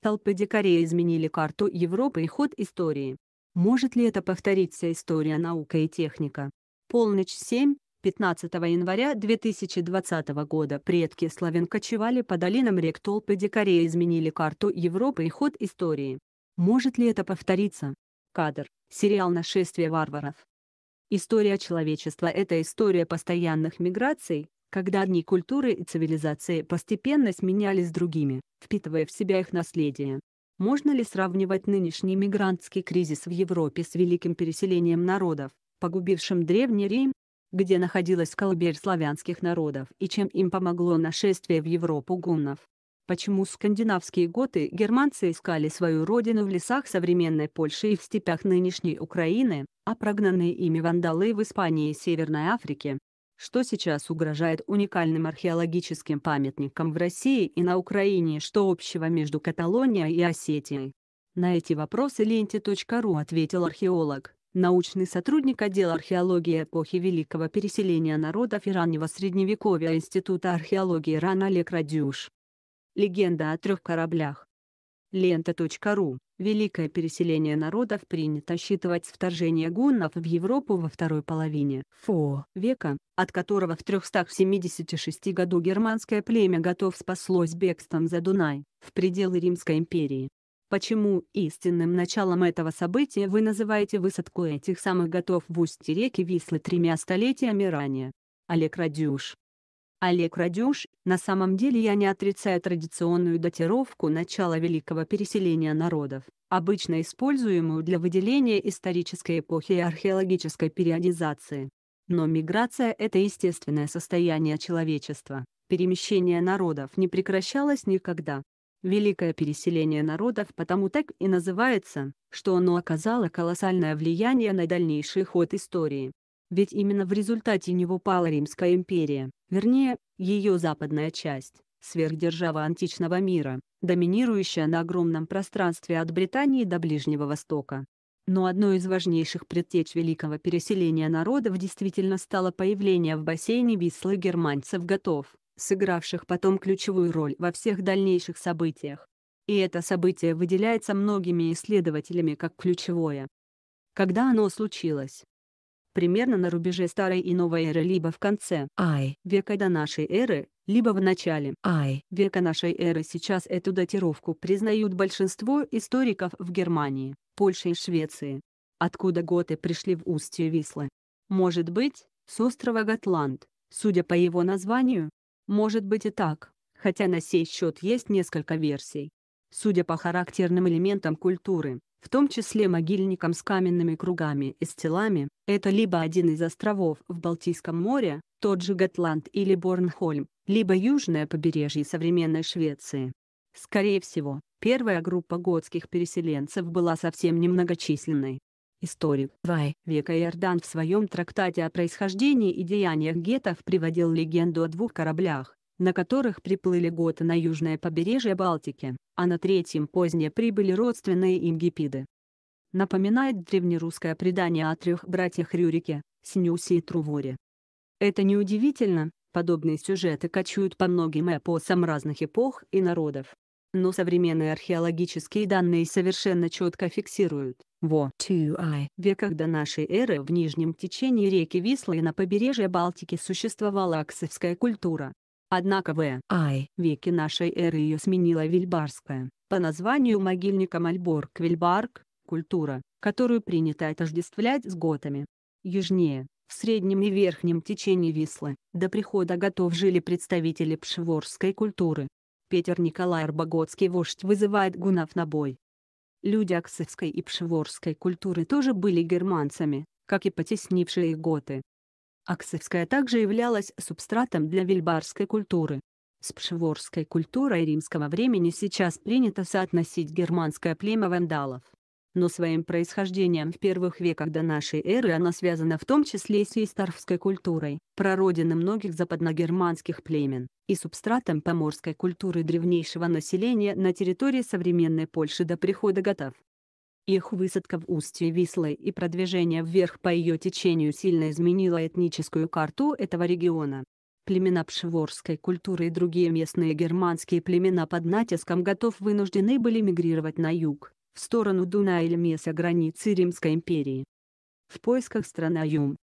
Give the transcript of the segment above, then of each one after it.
Толпы дикарей изменили карту Европы и ход истории. Может ли это повториться история наука и техника? Полночь 7, 15 января 2020 года предки славян кочевали по долинам рек толпы дикарей изменили карту Европы и ход истории. Может ли это повториться? Кадр. Сериал «Нашествие варваров». История человечества – это история постоянных миграций, когда одни культуры и цивилизации постепенно сменялись другими, впитывая в себя их наследие. Можно ли сравнивать нынешний мигрантский кризис в Европе с великим переселением народов, погубившим Древний Рим, где находилась колыбель славянских народов и чем им помогло нашествие в Европу гуннов? Почему скандинавские готы германцы искали свою родину в лесах современной Польши и в степях нынешней Украины, а прогнанные ими вандалы в Испании и Северной Африке, что сейчас угрожает уникальным археологическим памятникам в России и на Украине, что общего между Каталонией и Осетией? На эти вопросы ленте.ру ответил археолог, научный сотрудник отдела археологии эпохи Великого переселения народов и раннего Средневековья Института археологии РАН Олег Радюш. Легенда о трех кораблях Лента.ру. Великое переселение народов принято считывать с вторжения гуннов в Европу во второй половине фо века, от которого в 376 году германское племя готов спаслось бегством за Дунай, в пределы Римской империи. Почему истинным началом этого события вы называете высадку этих самых готов в устье реки Вислы тремя столетиями ранее? Олег Радюш Олег Радюш, на самом деле я не отрицаю традиционную датировку начала великого переселения народов, обычно используемую для выделения исторической эпохи и археологической периодизации. Но миграция — это естественное состояние человечества, перемещение народов не прекращалось никогда. Великое переселение народов потому так и называется, что оно оказало колоссальное влияние на дальнейший ход истории ведь именно в результате него пала Римская империя, вернее, ее западная часть, сверхдержава античного мира, доминирующая на огромном пространстве от Британии до Ближнего Востока. Но одной из важнейших предтеч великого переселения народов действительно стало появление в бассейне Вислы германцев готов, сыгравших потом ключевую роль во всех дальнейших событиях. И это событие выделяется многими исследователями как ключевое. Когда оно случилось, примерно на рубеже старой и новой эры либо в конце Ай века до нашей эры, либо в начале Ай века нашей эры. Сейчас эту датировку признают большинство историков в Германии, Польше и Швеции. Откуда готы пришли в устье Вислы? Может быть, с острова Готланд, судя по его названию? Может быть и так, хотя на сей счет есть несколько версий судя по характерным элементам культуры, в том числе могильникам с каменными кругами и стелами, это либо один из островов в Балтийском море, тот же Готланд или Борнхольм, либо южное побережье современной Швеции. Скорее всего, первая группа готских переселенцев была совсем немногочисленной. Историк Вай века Иордан в своем трактате о происхождении и деяниях гетов приводил легенду о двух кораблях, на которых приплыли готы на южное побережье Балтики, а на третьем позднее прибыли родственные им гипиды. Напоминает древнерусское предание о трех братьях Рюрике, Снюсе и Труворе. Это неудивительно, подобные сюжеты кочуют по многим эпосам разных эпох и народов. Но современные археологические данные совершенно четко фиксируют, во II веках до нашей эры в нижнем течении реки Вислы и на побережье Балтики существовала аксовская культура, Однако в I веке нашей эры ее сменила Вильбарская, по названию могильника Мальборг-Вильбарг, культура, которую принято отождествлять с готами. Южнее, в среднем и верхнем течении Вислы, до прихода готов жили представители пшеворской культуры. Петер Николай Арбагоцкий вождь вызывает гунов на бой. Люди аксовской и пшеворской культуры тоже были германцами, как и потеснившие готы, Аксовская также являлась субстратом для вильбарской культуры. С пшеворской культурой римского времени сейчас принято соотносить германское племя вандалов. Но своим происхождением в первых веках до нашей эры она связана в том числе и с истарфской культурой, прародиной многих западногерманских племен, и субстратом поморской культуры древнейшего населения на территории современной Польши до прихода готов. Их высадка в устье Вислы и продвижение вверх по ее течению сильно изменило этническую карту этого региона. Племена пшеворской культуры и другие местные германские племена под натиском готов вынуждены были мигрировать на юг, в сторону Дуна или Меса границы Римской империи. В поисках страны Юм.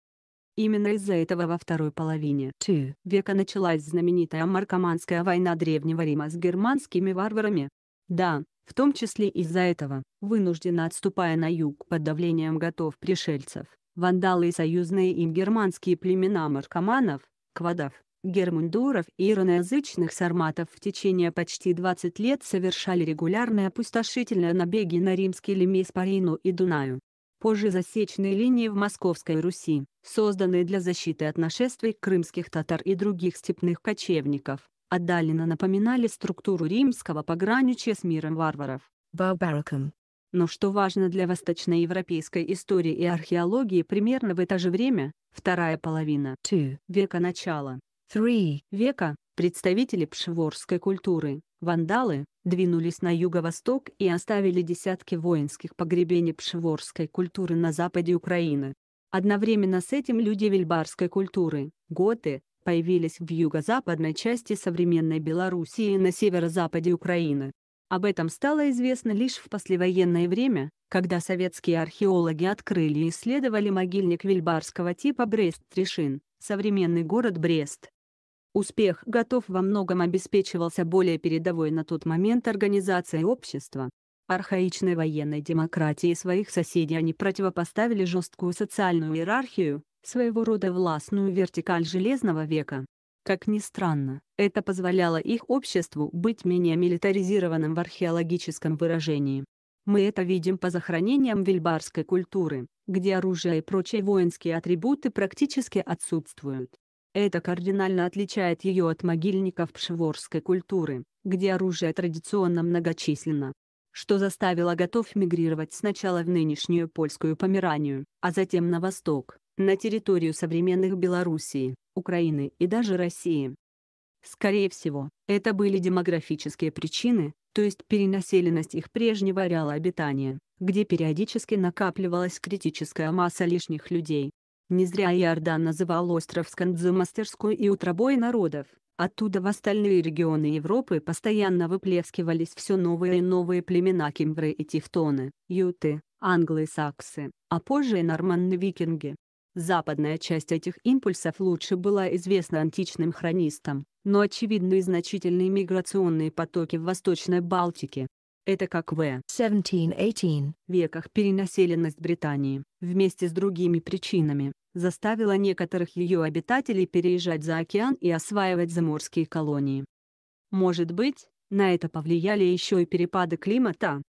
Именно из-за этого во второй половине Тю века началась знаменитая Маркоманская война Древнего Рима с германскими варварами. Да, в том числе из-за этого, вынужденно отступая на юг под давлением готов пришельцев, вандалы и союзные им германские племена маркоманов, квадов, гермундуров и ироноязычных сарматов в течение почти 20 лет совершали регулярные опустошительные набеги на римские Лемейс по и Дунаю. Позже засечные линии в Московской Руси, созданные для защиты от нашествий крымских татар и других степных кочевников, отдаленно напоминали структуру римского пограничья с миром варваров. Барбариком. Но что важно для восточноевропейской истории и археологии примерно в это же время, вторая половина Two. века начала, 3 века, представители пшеворской культуры, вандалы, двинулись на юго-восток и оставили десятки воинских погребений пшеворской культуры на западе Украины. Одновременно с этим люди вельбарской культуры, готы, появились в юго-западной части современной Белоруссии и на северо-западе Украины. Об этом стало известно лишь в послевоенное время, когда советские археологи открыли и исследовали могильник вильбарского типа Брест-Тришин, современный город Брест. Успех готов во многом обеспечивался более передовой на тот момент организацией общества. Архаичной военной демократии своих соседей они противопоставили жесткую социальную иерархию, своего рода властную вертикаль Железного века. Как ни странно, это позволяло их обществу быть менее милитаризированным в археологическом выражении. Мы это видим по захоронениям вельбарской культуры, где оружие и прочие воинские атрибуты практически отсутствуют. Это кардинально отличает ее от могильников пшеворской культуры, где оружие традиционно многочисленно что заставило готов мигрировать сначала в нынешнюю польскую Померанию, а затем на восток на территорию современных Белоруссии, Украины и даже России. Скорее всего, это были демографические причины, то есть перенаселенность их прежнего ареала обитания, где периодически накапливалась критическая масса лишних людей. Не зря Иордан называл остров Скандзы мастерской и утробой народов. Оттуда в остальные регионы Европы постоянно выплескивались все новые и новые племена кимвры и тевтоны, юты, англы и саксы, а позже и норманны-викинги. Западная часть этих импульсов лучше была известна античным хронистам, но очевидны и значительные миграционные потоки в Восточной Балтике. Это как в 17-18 веках перенаселенность Британии, вместе с другими причинами, заставила некоторых ее обитателей переезжать за океан и осваивать заморские колонии. Может быть, на это повлияли еще и перепады климата?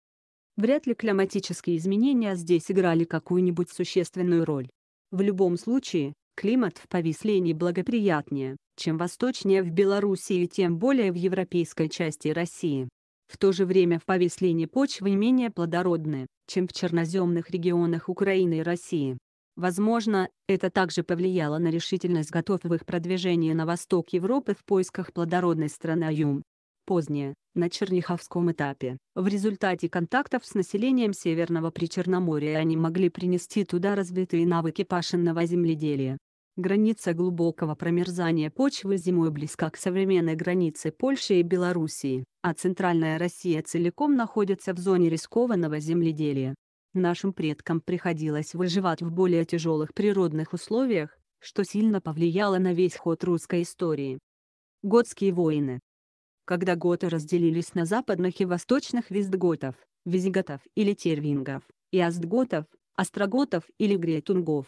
Вряд ли климатические изменения здесь играли какую-нибудь существенную роль, в любом случае, климат в Повислении благоприятнее, чем восточнее в Беларуси и тем более в европейской части России. В то же время в Повислении почвы менее плодородны, чем в черноземных регионах Украины и России. Возможно, это также повлияло на решительность готовых продвижения на восток Европы в поисках плодородной страны Юм позднее, на Черняховском этапе. В результате контактов с населением Северного Причерноморья они могли принести туда развитые навыки пашенного земледелия. Граница глубокого промерзания почвы зимой близка к современной границе Польши и Белоруссии, а центральная Россия целиком находится в зоне рискованного земледелия. Нашим предкам приходилось выживать в более тяжелых природных условиях, что сильно повлияло на весь ход русской истории. Готские войны когда готы разделились на западных и восточных вестготов, визиготов или тервингов, и астготов, остроготов или гретунгов.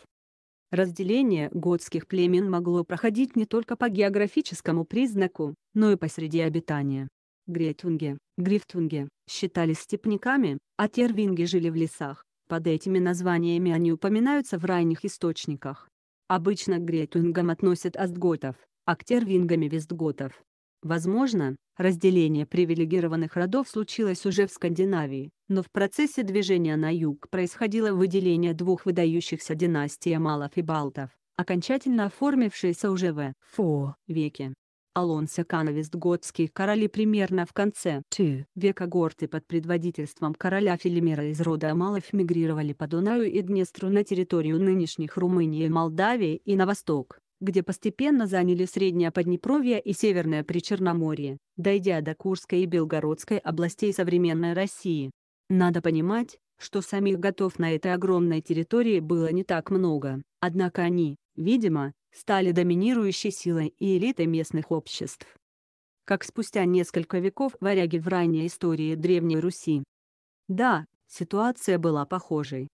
Разделение готских племен могло проходить не только по географическому признаку, но и по среде обитания. Гретунги, грифтунги, считались степняками, а тервинги жили в лесах. Под этими названиями они упоминаются в ранних источниках. Обычно к гретунгам относят астготов, а к тервингам – вестготов. Возможно, разделение привилегированных родов случилось уже в Скандинавии, но в процессе движения на юг происходило выделение двух выдающихся династий Амалов и Балтов, окончательно оформившиеся уже в Фо веке. Алонсо Кановист готские короли примерно в конце Тю века горты под предводительством короля Филимера из рода Амалов мигрировали по Дунаю и Днестру на территорию нынешних Румынии и Молдавии и на восток где постепенно заняли Среднее Поднепровье и Северное Причерноморье, дойдя до Курской и Белгородской областей современной России. Надо понимать, что самих готов на этой огромной территории было не так много, однако они, видимо, стали доминирующей силой и элитой местных обществ. Как спустя несколько веков варяги в ранней истории Древней Руси. Да, ситуация была похожей.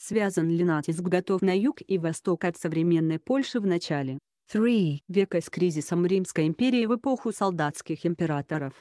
Связан ли натиск готов на юг и восток от современной Польши в начале 3 века с кризисом Римской империи в эпоху солдатских императоров?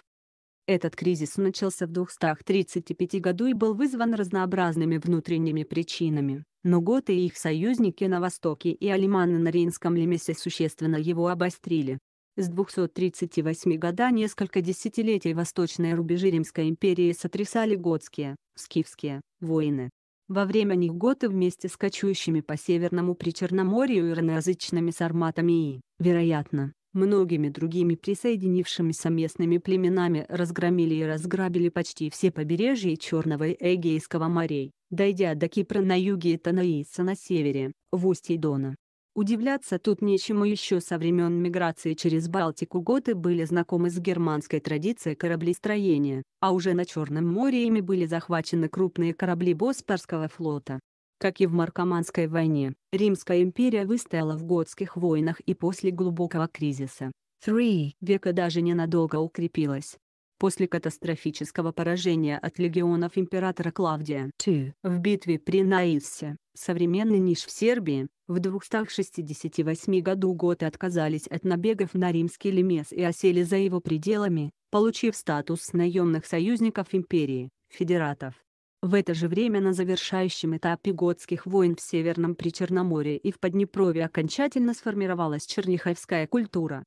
Этот кризис начался в 235 году и был вызван разнообразными внутренними причинами, но готы и их союзники на востоке и алиманы на Рейнском лемесе существенно его обострили. С 238 года несколько десятилетий восточные рубежи Римской империи сотрясали готские, скифские, воины. Во время них готы вместе с кочующими по Северному Причерноморью ираноязычными сарматами и, вероятно, многими другими присоединившимися местными племенами разгромили и разграбили почти все побережья Черного и Эгейского морей, дойдя до Кипра на юге и Танаиса на севере, в устье Дона. Удивляться тут нечему еще со времен миграции через Балтику готы были знакомы с германской традицией кораблестроения, а уже на Черном море ими были захвачены крупные корабли Боспорского флота. Как и в Маркоманской войне, Римская империя выстояла в готских войнах и после глубокого кризиса. три века даже ненадолго укрепилась, после катастрофического поражения от легионов императора Клавдия II в битве при Наиссе, современный Ниш в Сербии, в 268 году готы отказались от набегов на римский лемес и осели за его пределами, получив статус наемных союзников империи, федератов. В это же время на завершающем этапе готских войн в Северном Причерноморье и в Поднепровье окончательно сформировалась черниховская культура,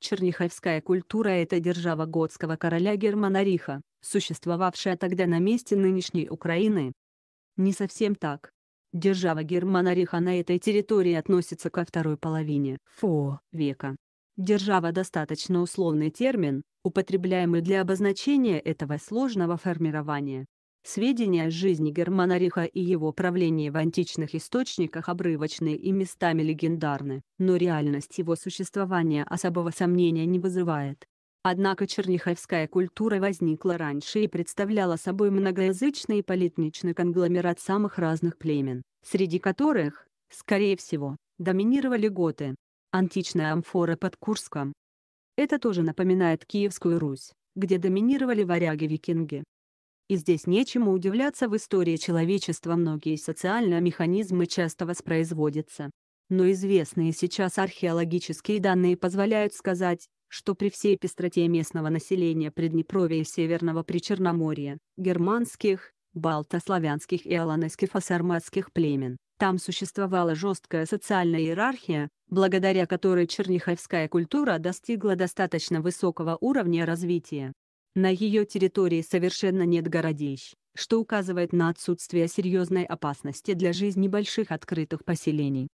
Черниховская культура – это держава готского короля Германа Риха, существовавшая тогда на месте нынешней Украины. Не совсем так. Держава Германа Риха на этой территории относится ко второй половине фо века. Держава – достаточно условный термин, употребляемый для обозначения этого сложного формирования. Сведения о жизни Германа Риха и его правлении в античных источниках обрывочны и местами легендарны, но реальность его существования особого сомнения не вызывает. Однако черниховская культура возникла раньше и представляла собой многоязычный и политничный конгломерат самых разных племен, среди которых, скорее всего, доминировали готы. Античная амфора под Курском. Это тоже напоминает Киевскую Русь, где доминировали варяги-викинги, и здесь нечему удивляться в истории человечества многие социальные механизмы часто воспроизводятся. Но известные сейчас археологические данные позволяют сказать, что при всей пестроте местного населения Приднепровья и Северного Причерноморья, германских, балтославянских и аланайских асарматских племен, там существовала жесткая социальная иерархия, благодаря которой черниховская культура достигла достаточно высокого уровня развития. На ее территории совершенно нет городищ, что указывает на отсутствие серьезной опасности для жизни больших открытых поселений.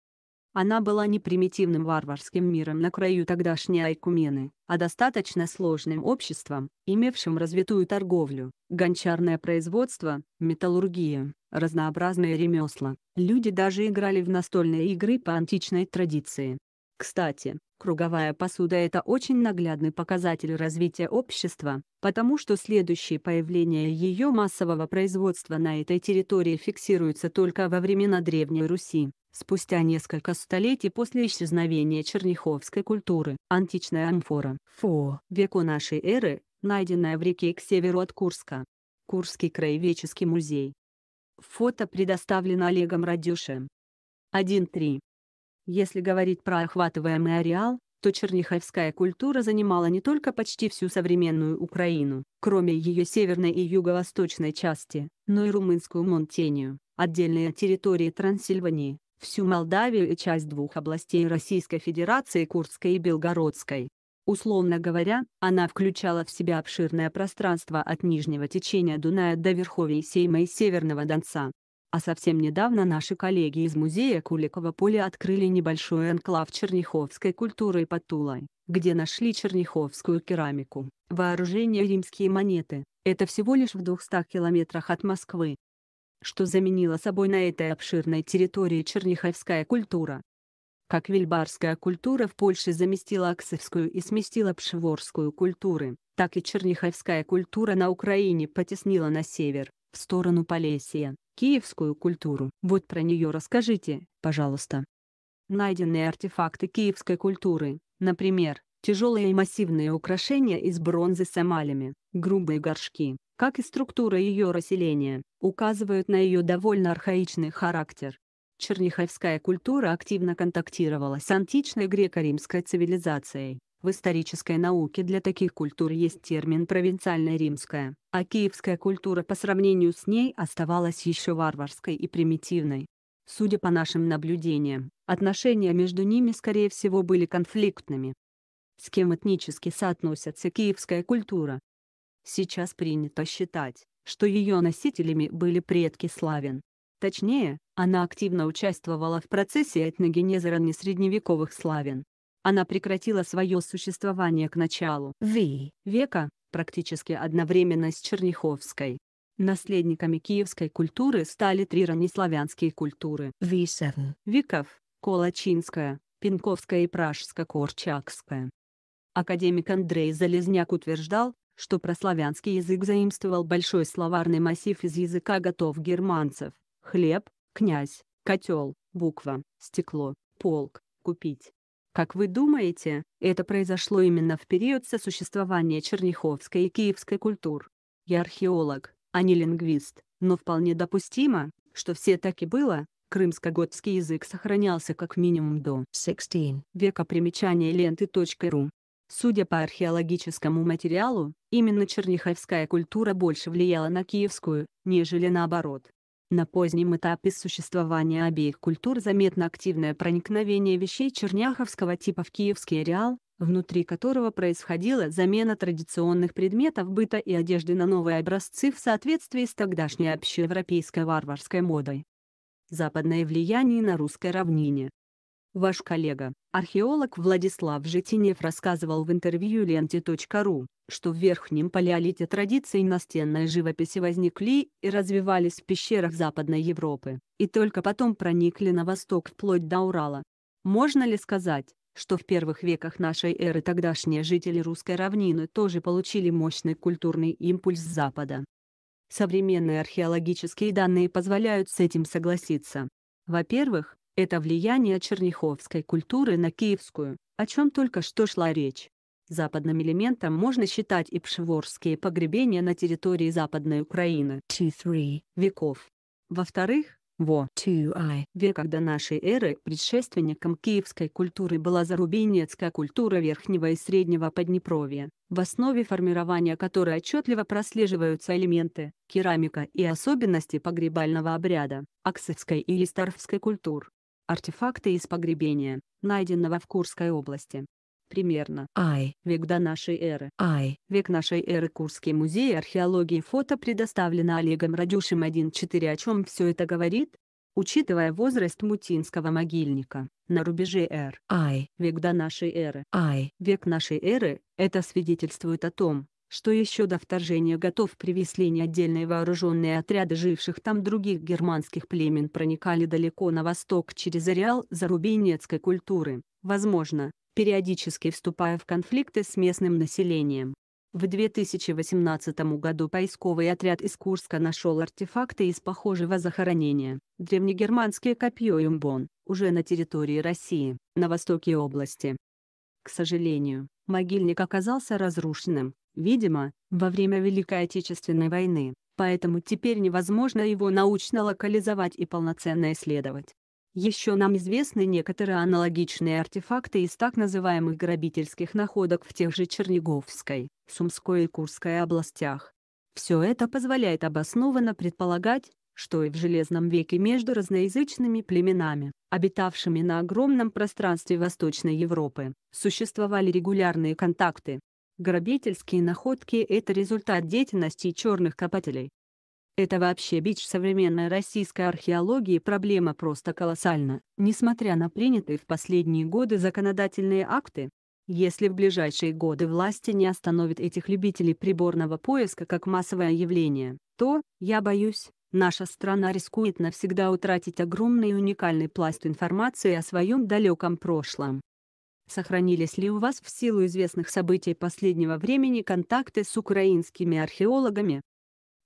Она была не примитивным варварским миром на краю тогдашней Айкумены, а достаточно сложным обществом, имевшим развитую торговлю, гончарное производство, металлургию, разнообразные ремесла. Люди даже играли в настольные игры по античной традиции, кстати, круговая посуда – это очень наглядный показатель развития общества, потому что следующее появление ее массового производства на этой территории фиксируется только во времена Древней Руси. Спустя несколько столетий после исчезновения черняховской культуры, античная амфора фо веку нашей эры, найденная в реке к северу от Курска. Курский краеведческий музей. Фото предоставлено Олегом Радюшем. 1.3. Если говорить про охватываемый ареал, то черняховская культура занимала не только почти всю современную Украину, кроме ее северной и юго-восточной части, но и румынскую Монтению, отдельные территории Трансильвании, всю Молдавию и часть двух областей Российской Федерации Курской и Белгородской. Условно говоря, она включала в себя обширное пространство от нижнего течения Дуная до верховья Сейма и Северного Донца. А совсем недавно наши коллеги из музея Куликова поля открыли небольшой анклав черняховской культуры под Тулой, где нашли черняховскую керамику, вооружение римские монеты. Это всего лишь в 200 километрах от Москвы. Что заменило собой на этой обширной территории черняховская культура? Как вильбарская культура в Польше заместила аксовскую и сместила пшеворскую культуры, так и черняховская культура на Украине потеснила на север, в сторону Полесья, киевскую культуру. Вот про нее расскажите, пожалуйста. Найденные артефакты киевской культуры, например, тяжелые и массивные украшения из бронзы с эмалями, грубые горшки, как и структура ее расселения, указывают на ее довольно архаичный характер. Черняховская культура активно контактировала с античной греко-римской цивилизацией, в исторической науке для таких культур есть термин «провинциальная римская», а киевская культура по сравнению с ней оставалась еще варварской и примитивной. Судя по нашим наблюдениям, отношения между ними скорее всего были конфликтными. С кем этнически соотносится киевская культура? Сейчас принято считать, что ее носителями были предки славян. Точнее, она активно участвовала в процессе этногенеза раннесредневековых славян она прекратила свое существование к началу V века, практически одновременно с Черняховской. Наследниками киевской культуры стали три раннеславянские культуры V7 веков – Колочинская, Пинковская и Пражско-Корчакская. Академик Андрей Залезняк утверждал, что прославянский язык заимствовал большой словарный массив из языка готов германцев – хлеб, князь, котел, буква, стекло, полк, купить, как вы думаете, это произошло именно в период сосуществования черняховской и киевской культур? Я археолог, а не лингвист, но вполне допустимо, что все так и было, крымско-готский язык сохранялся как минимум до 16 века примечания ленты.ру. Судя по археологическому материалу, именно черняховская культура больше влияла на киевскую, нежели наоборот. На позднем этапе существования обеих культур заметно активное проникновение вещей черняховского типа в киевский ареал, внутри которого происходила замена традиционных предметов быта и одежды на новые образцы в соответствии с тогдашней общеевропейской варварской модой. Западное влияние на русское равнине Ваш коллега, археолог Владислав Житинев рассказывал в интервью ленте.ру, что в Верхнем Палеолите традиции настенной живописи возникли и развивались в пещерах Западной Европы, и только потом проникли на восток вплоть до Урала. Можно ли сказать, что в первых веках нашей эры тогдашние жители русской равнины тоже получили мощный культурный импульс с Запада? Современные археологические данные позволяют с этим согласиться. Во-первых, это влияние черняховской культуры на киевскую, о чем только что шла речь. Западным элементом можно считать и пшеворские погребения на территории Западной Украины веков. Во-вторых, во веках до нашей эры предшественником киевской культуры была зарубинецкая культура Верхнего и Среднего Поднепровья, в основе формирования которой отчетливо прослеживаются элементы, керамика и особенности погребального обряда, аксовской и истарфской культур. Артефакты из погребения, найденного в Курской области. Примерно. Ай. Век до нашей эры. Ай. Век нашей эры Курский музей археологии фото предоставлено Олегом Радюшем 1.4 о чем все это говорит? Учитывая возраст мутинского могильника, на рубеже эр. Ай. Век до нашей эры. Ай. Век нашей эры, это свидетельствует о том, что еще до вторжения готов привезли отдельные вооруженные отряды живших там других германских племен проникали далеко на восток через ареал зарубинецкой культуры, возможно, периодически вступая в конфликты с местным населением. В 2018 году поисковый отряд из Курска нашел артефакты из похожего захоронения, древнегерманские копье Юмбон, уже на территории России, на востоке области. К сожалению, могильник оказался разрушенным, видимо, во время Великой Отечественной войны, поэтому теперь невозможно его научно локализовать и полноценно исследовать. Еще нам известны некоторые аналогичные артефакты из так называемых грабительских находок в тех же Черниговской, Сумской и Курской областях. Все это позволяет обоснованно предполагать, что и в Железном веке между разноязычными племенами, обитавшими на огромном пространстве Восточной Европы, существовали регулярные контакты, Грабительские находки – это результат деятельности черных копателей. Это вообще бич современной российской археологии проблема просто колоссальна, несмотря на принятые в последние годы законодательные акты. Если в ближайшие годы власти не остановят этих любителей приборного поиска как массовое явление, то, я боюсь, наша страна рискует навсегда утратить огромный и уникальный пласт информации о своем далеком прошлом. Сохранились ли у вас в силу известных событий последнего времени контакты с украинскими археологами?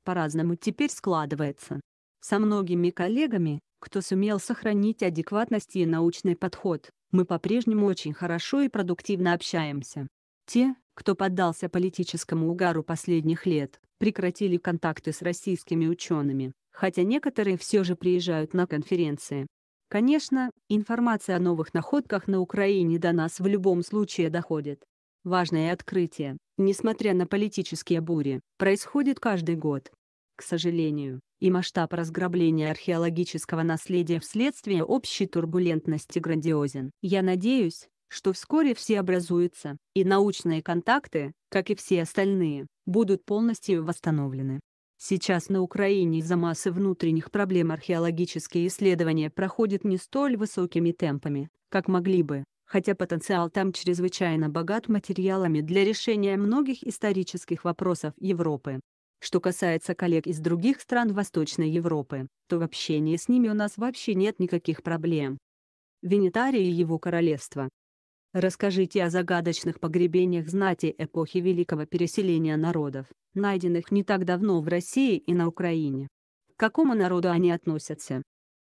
По-разному теперь складывается. Со многими коллегами, кто сумел сохранить адекватность и научный подход, мы по-прежнему очень хорошо и продуктивно общаемся. Те, кто поддался политическому угару последних лет, прекратили контакты с российскими учеными, хотя некоторые все же приезжают на конференции. Конечно, информация о новых находках на Украине до нас в любом случае доходит. Важное открытие, несмотря на политические бури, происходит каждый год. К сожалению, и масштаб разграбления археологического наследия вследствие общей турбулентности грандиозен. Я надеюсь, что вскоре все образуются, и научные контакты, как и все остальные, будут полностью восстановлены. Сейчас на Украине из-за массы внутренних проблем археологические исследования проходят не столь высокими темпами, как могли бы, хотя потенциал там чрезвычайно богат материалами для решения многих исторических вопросов Европы. Что касается коллег из других стран Восточной Европы, то в общении с ними у нас вообще нет никаких проблем. Венитария и его королевство, Расскажите о загадочных погребениях знати эпохи великого переселения народов, найденных не так давно в России и на Украине. К какому народу они относятся?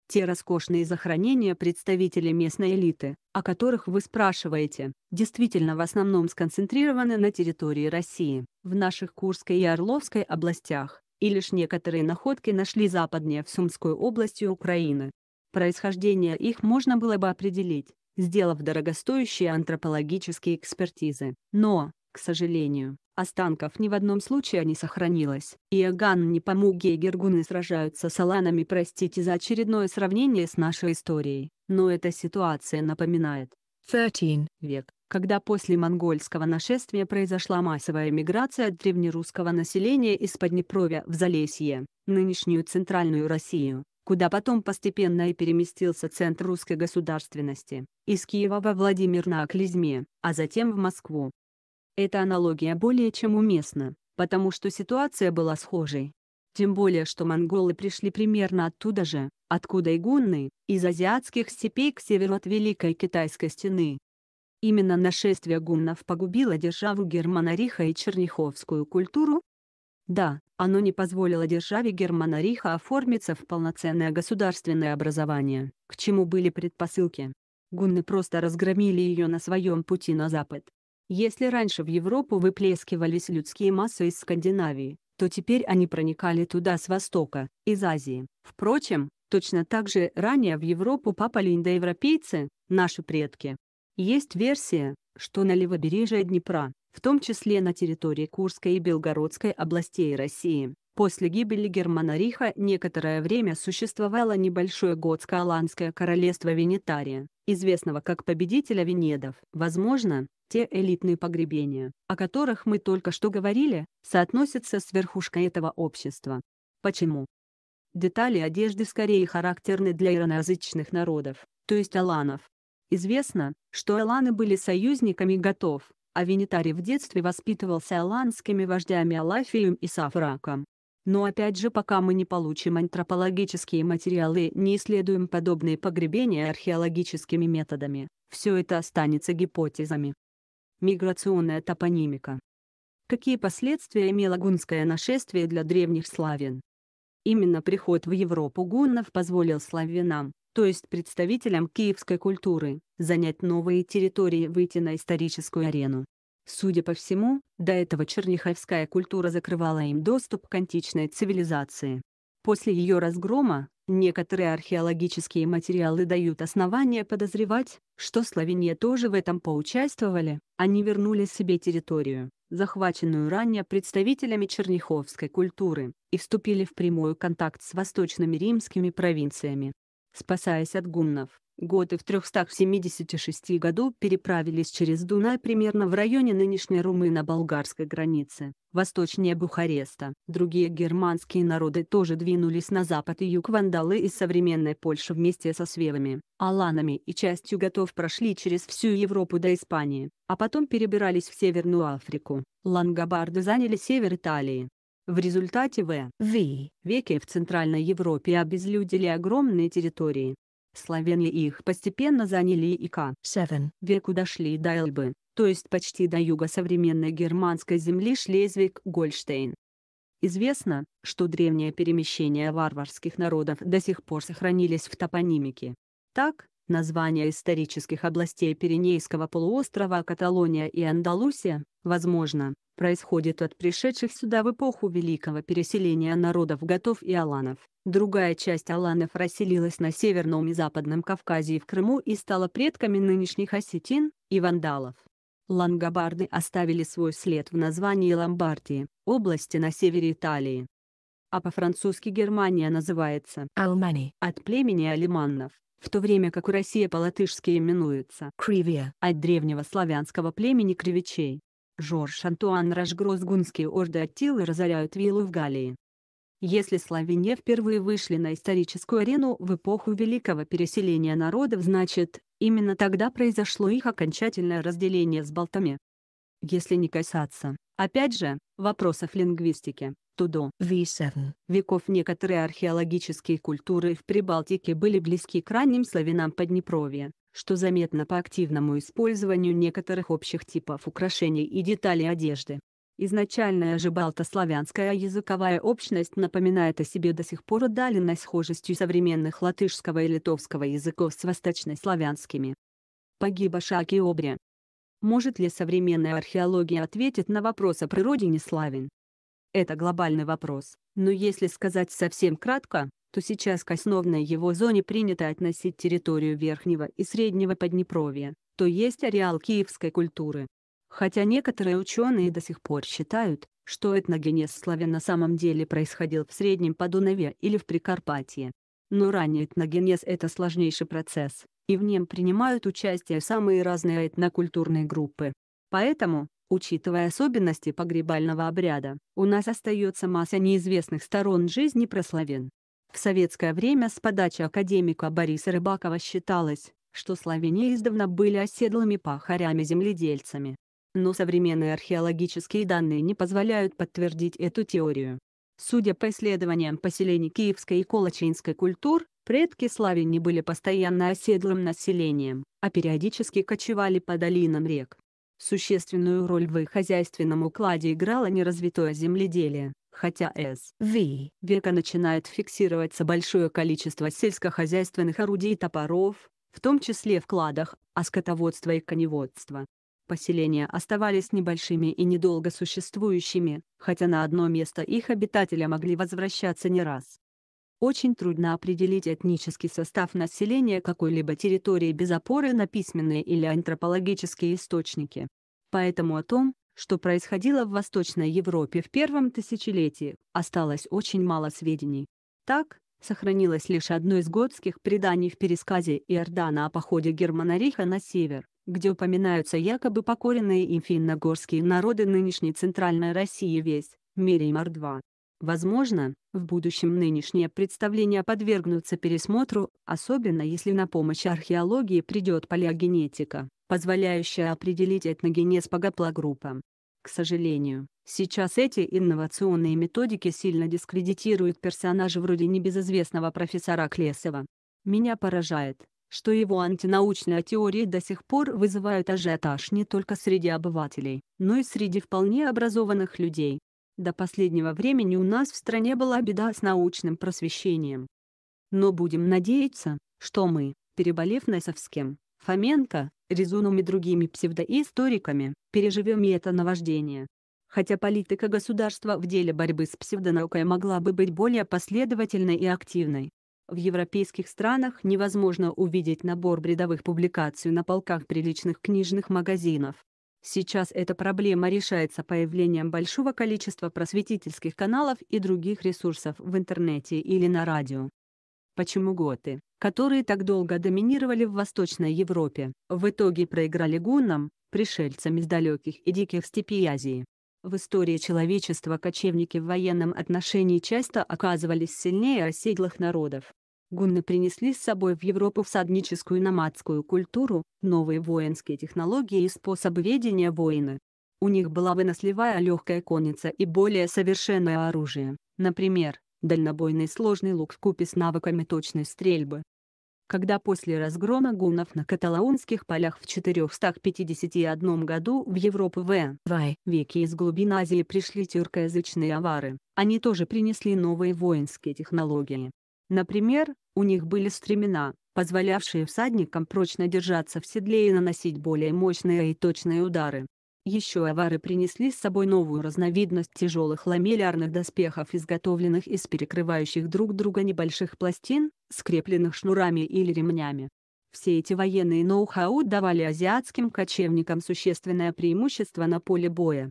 Те роскошные захоронения представителей местной элиты, о которых вы спрашиваете, действительно в основном сконцентрированы на территории России, в наших Курской и Орловской областях, и лишь некоторые находки нашли западнее в Сумской области Украины. Происхождение их можно было бы определить, сделав дорогостоящие антропологические экспертизы. Но, к сожалению, останков ни в одном случае не сохранилось. Иоганн Непомуги и Гергуны сражаются с Аланами простите за очередное сравнение с нашей историей, но эта ситуация напоминает 13 век, когда после монгольского нашествия произошла массовая миграция древнерусского населения из Поднепровья в Залесье, нынешнюю Центральную Россию куда потом постепенно и переместился центр русской государственности, из Киева во Владимир на Клизме, а затем в Москву. Эта аналогия более чем уместна, потому что ситуация была схожей. Тем более, что монголы пришли примерно оттуда же, откуда и гунны, из азиатских степей к северу от Великой Китайской стены. Именно нашествие гуннов погубило державу Германариха и черняховскую культуру, да, оно не позволило державе Германа Риха оформиться в полноценное государственное образование, к чему были предпосылки. Гунны просто разгромили ее на своем пути на запад. Если раньше в Европу выплескивались людские массы из Скандинавии, то теперь они проникали туда с востока, из Азии. Впрочем, точно так же ранее в Европу попали индоевропейцы, наши предки. Есть версия, что на левобережье Днепра, в том числе на территории Курской и Белгородской областей России. После гибели Германа Риха некоторое время существовало небольшое готско-аланское королевство Венетария, известного как победителя Венедов. Возможно, те элитные погребения, о которых мы только что говорили, соотносятся с верхушкой этого общества. Почему? Детали одежды скорее характерны для ираноязычных народов, то есть аланов. Известно, что аланы были союзниками готов а Винитари в детстве воспитывался аланскими вождями Алафием и Сафраком. Но опять же пока мы не получим антропологические материалы и не исследуем подобные погребения археологическими методами, все это останется гипотезами. Миграционная топонимика. Какие последствия имело гунское нашествие для древних славян? Именно приход в Европу гуннов позволил славянам, то есть представителям киевской культуры, занять новые территории и выйти на историческую арену. Судя по всему, до этого черняховская культура закрывала им доступ к античной цивилизации. После ее разгрома, некоторые археологические материалы дают основания подозревать, что Словения тоже в этом поучаствовали, они а вернули себе территорию, захваченную ранее представителями черняховской культуры, и вступили в прямой контакт с восточными римскими провинциями спасаясь от гуннов. Готы в 376 году переправились через Дунай примерно в районе нынешней на болгарской границе, восточнее Бухареста. Другие германские народы тоже двинулись на запад и юг вандалы из современной Польши вместе со свевами, аланами и частью готов прошли через всю Европу до Испании, а потом перебирались в Северную Африку. Лангобарды заняли север Италии, в результате в в веке в Центральной Европе обезлюдили огромные территории. Словении их постепенно заняли и к 7 веку дошли до Эльбы, то есть почти до юга современной германской земли Шлезвиг-Гольштейн. Известно, что древние перемещения варварских народов до сих пор сохранились в топонимике. Так, Названия исторических областей Пиренейского полуострова Каталония и Андалусия, возможно, происходит от пришедших сюда в эпоху великого переселения народов готов и аланов. Другая часть аланов расселилась на Северном и Западном Кавказе и в Крыму и стала предками нынешних осетин и вандалов. Лангобарды оставили свой след в названии Ломбардии, области на севере Италии. А по-французски Германия называется «Алмани» от племени алиманнов в то время как у России по-латышски именуется «кривия» от древнего славянского племени кривичей. Жорж Антуан Рашгрос гунские орды Аттилы разоряют виллу в Галлии. Если славяне впервые вышли на историческую арену в эпоху великого переселения народов значит, именно тогда произошло их окончательное разделение с болтами. Если не касаться, опять же, вопросов лингвистики, Тудо. V7. Веков некоторые археологические культуры в Прибалтике были близки к ранним славянам Поднепровья, что заметно по активному использованию некоторых общих типов украшений и деталей одежды. Изначальная же балтославянская языковая общность напоминает о себе до сих пор удаленной схожестью современных латышского и литовского языков с восточнославянскими. Погиба Шаки Обре. Может ли современная археология ответить на вопрос о природе неславин? это глобальный вопрос. Но если сказать совсем кратко, то сейчас к основной его зоне принято относить территорию Верхнего и Среднего Поднепровья, то есть ареал киевской культуры. Хотя некоторые ученые до сих пор считают, что этногенез славян на самом деле происходил в Среднем Подунаве или в Прикарпатье. Но ранее этногенез – это сложнейший процесс, и в нем принимают участие самые разные этнокультурные группы. Поэтому, Учитывая особенности погребального обряда, у нас остается масса неизвестных сторон жизни прославен. В советское время с подачи академика Бориса Рыбакова считалось, что славяне издавна были оседлыми пахарями-земледельцами. Но современные археологические данные не позволяют подтвердить эту теорию. Судя по исследованиям поселений Киевской и Колочинской культур, предки славяне были постоянно оседлым населением, а периодически кочевали по долинам рек. Существенную роль в их хозяйственном укладе играло неразвитое земледелие, хотя СВ века начинает фиксироваться большое количество сельскохозяйственных орудий и топоров, в том числе в кладах, а скотоводство и коневодство. Поселения оставались небольшими и недолго существующими, хотя на одно место их обитатели могли возвращаться не раз. Очень трудно определить этнический состав населения какой-либо территории без опоры на письменные или антропологические источники. Поэтому о том, что происходило в Восточной Европе в первом тысячелетии, осталось очень мало сведений. Так, сохранилось лишь одно из готских преданий в пересказе Иордана о походе Германариха на север, где упоминаются якобы покоренные им финногорские народы нынешней Центральной России весь, Мереймар-2. Возможно, в будущем нынешние представления подвергнутся пересмотру, особенно если на помощь археологии придет палеогенетика, позволяющая определить этногенез по гаплогруппам. К сожалению, сейчас эти инновационные методики сильно дискредитируют персонажа вроде небезызвестного профессора Клесова. Меня поражает, что его антинаучные теории до сих пор вызывают ажиотаж не только среди обывателей, но и среди вполне образованных людей. До последнего времени у нас в стране была беда с научным просвещением. Но будем надеяться, что мы, переболев Несовским, Фоменко, Резуном и другими псевдоисториками, переживем и это наваждение. Хотя политика государства в деле борьбы с псевдонаукой могла бы быть более последовательной и активной. В европейских странах невозможно увидеть набор бредовых публикаций на полках приличных книжных магазинов. Сейчас эта проблема решается появлением большого количества просветительских каналов и других ресурсов в интернете или на радио. Почему готы, которые так долго доминировали в Восточной Европе, в итоге проиграли гуннам, пришельцам из далеких и диких степей Азии? В истории человечества кочевники в военном отношении часто оказывались сильнее оседлых народов, Гунны принесли с собой в Европу всадническую номадскую культуру, новые воинские технологии и способы ведения войны. У них была выносливая легкая конница и более совершенное оружие, например, дальнобойный сложный лук вкупе с навыками точной стрельбы. Когда после разгрома гуннов на каталаунских полях в 451 году в Европу в Вай веки из глубин Азии пришли тюркоязычные авары, они тоже принесли новые воинские технологии, Например, у них были стремена, позволявшие всадникам прочно держаться в седле и наносить более мощные и точные удары. Еще авары принесли с собой новую разновидность тяжелых ламеллярных доспехов изготовленных из перекрывающих друг друга небольших пластин, скрепленных шнурами или ремнями. Все эти военные ноу-хау давали азиатским кочевникам существенное преимущество на поле боя.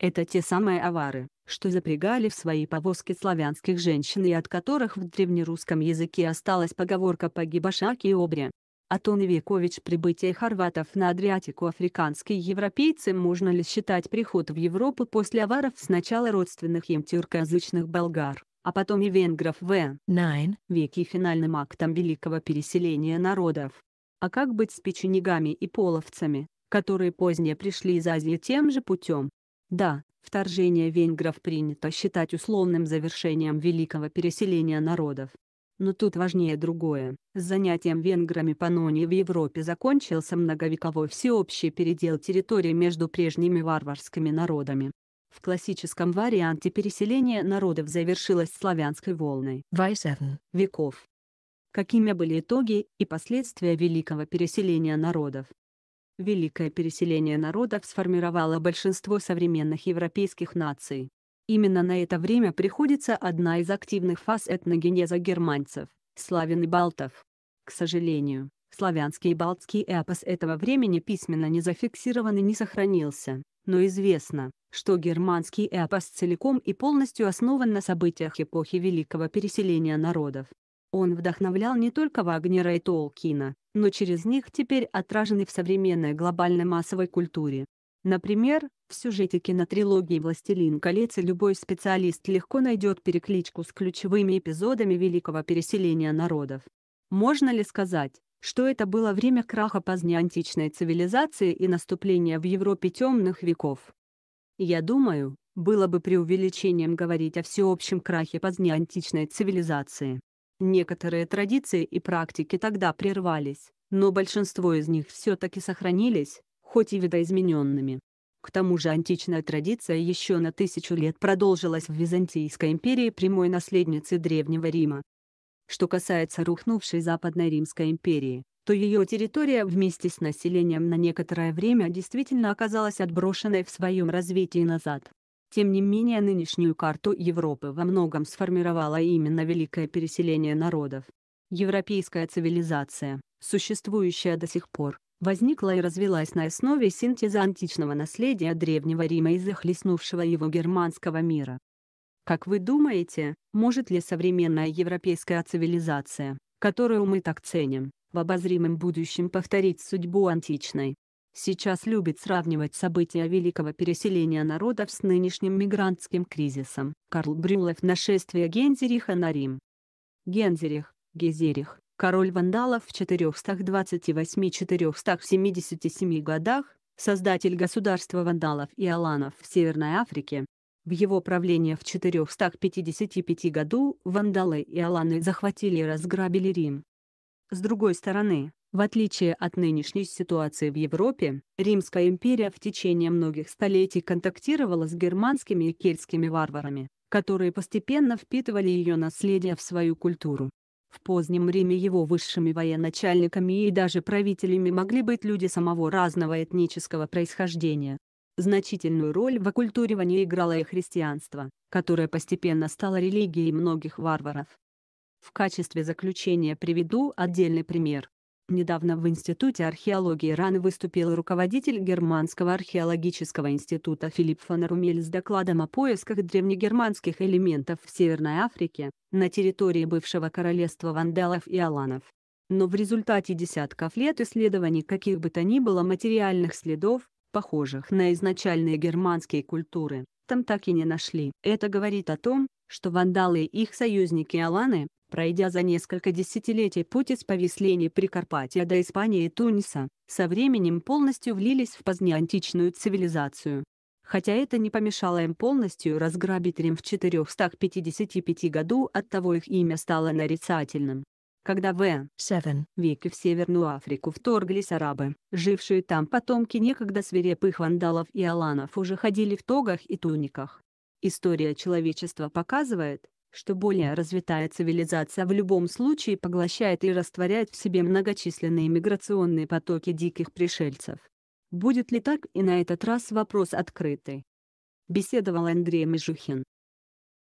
Это те самые авары, что запрягали в свои повозки славянских женщин и от которых в древнерусском языке осталась поговорка «погибашаки и обре». Атон Векович прибытие хорватов на Адриатику африканские европейцы можно ли считать приход в Европу после аваров сначала родственных им тюркоязычных болгар, а потом и венгров в 9 веке финальным актом великого переселения народов. А как быть с печенегами и половцами, которые позднее пришли из Азии тем же путем? Да, вторжение венгров принято считать условным завершением великого переселения народов. Но тут важнее другое. С занятием венграми Панонии в Европе закончился многовековой всеобщий передел территории между прежними варварскими народами. В классическом варианте переселение народов завершилось славянской волной. 27 веков. Какими были итоги и последствия великого переселения народов? Великое переселение народов сформировало большинство современных европейских наций. Именно на это время приходится одна из активных фаз этногенеза германцев – славян и балтов. К сожалению, славянский и балтский эпос этого времени письменно не зафиксирован и не сохранился, но известно, что германский эпос целиком и полностью основан на событиях эпохи Великого переселения народов. Он вдохновлял не только Вагнера и Толкина, но через них теперь отражены в современной глобальной массовой культуре. Например, в сюжете кинотрилогии «Властелин колец» любой специалист легко найдет перекличку с ключевыми эпизодами великого переселения народов. Можно ли сказать, что это было время краха позднеантичной цивилизации и наступления в Европе темных веков? Я думаю, было бы преувеличением говорить о всеобщем крахе позднеантичной цивилизации. Некоторые традиции и практики тогда прервались, но большинство из них все-таки сохранились, хоть и видоизмененными. К тому же античная традиция еще на тысячу лет продолжилась в Византийской империи прямой наследницы Древнего Рима. Что касается рухнувшей Западной Римской империи, то ее территория вместе с населением на некоторое время действительно оказалась отброшенной в своем развитии назад. Тем не менее нынешнюю карту Европы во многом сформировало именно великое переселение народов. Европейская цивилизация, существующая до сих пор, возникла и развилась на основе синтеза античного наследия Древнего Рима и захлестнувшего его германского мира. Как вы думаете, может ли современная европейская цивилизация, которую мы так ценим, в обозримом будущем повторить судьбу античной? сейчас любит сравнивать события великого переселения народов с нынешним мигрантским кризисом. Карл Брюлов «Нашествие Гензериха на Рим». Гензерих, Гезерих, король вандалов в 428-477 годах, создатель государства вандалов и аланов в Северной Африке. В его правление в 455 году вандалы и аланы захватили и разграбили Рим. С другой стороны, в отличие от нынешней ситуации в Европе, Римская империя в течение многих столетий контактировала с германскими и кельтскими варварами, которые постепенно впитывали ее наследие в свою культуру. В позднем Риме его высшими военачальниками и даже правителями могли быть люди самого разного этнического происхождения. Значительную роль в оккультуривании играло и христианство, которое постепенно стало религией многих варваров. В качестве заключения приведу отдельный пример. Недавно в Институте археологии Ирана выступил руководитель Германского археологического института Филипп фон Румель с докладом о поисках древнегерманских элементов в Северной Африке, на территории бывшего королевства вандалов и аланов. Но в результате десятков лет исследований каких бы то ни было материальных следов, похожих на изначальные германские культуры, там так и не нашли. Это говорит о том, что вандалы и их союзники Аланы, Пройдя за несколько десятилетий путь из повеслений Прикарпатия до Испании и Туниса, со временем полностью влились в позднеантичную цивилизацию. Хотя это не помешало им полностью разграбить Рим в 455 году, оттого их имя стало нарицательным. Когда в VII веке в Северную Африку вторглись арабы, жившие там потомки некогда свирепых вандалов и аланов уже ходили в тогах и туниках. История человечества показывает, что более развитая цивилизация в любом случае поглощает и растворяет в себе многочисленные миграционные потоки диких пришельцев. Будет ли так и на этот раз вопрос открытый? Беседовал Андрей Межухин.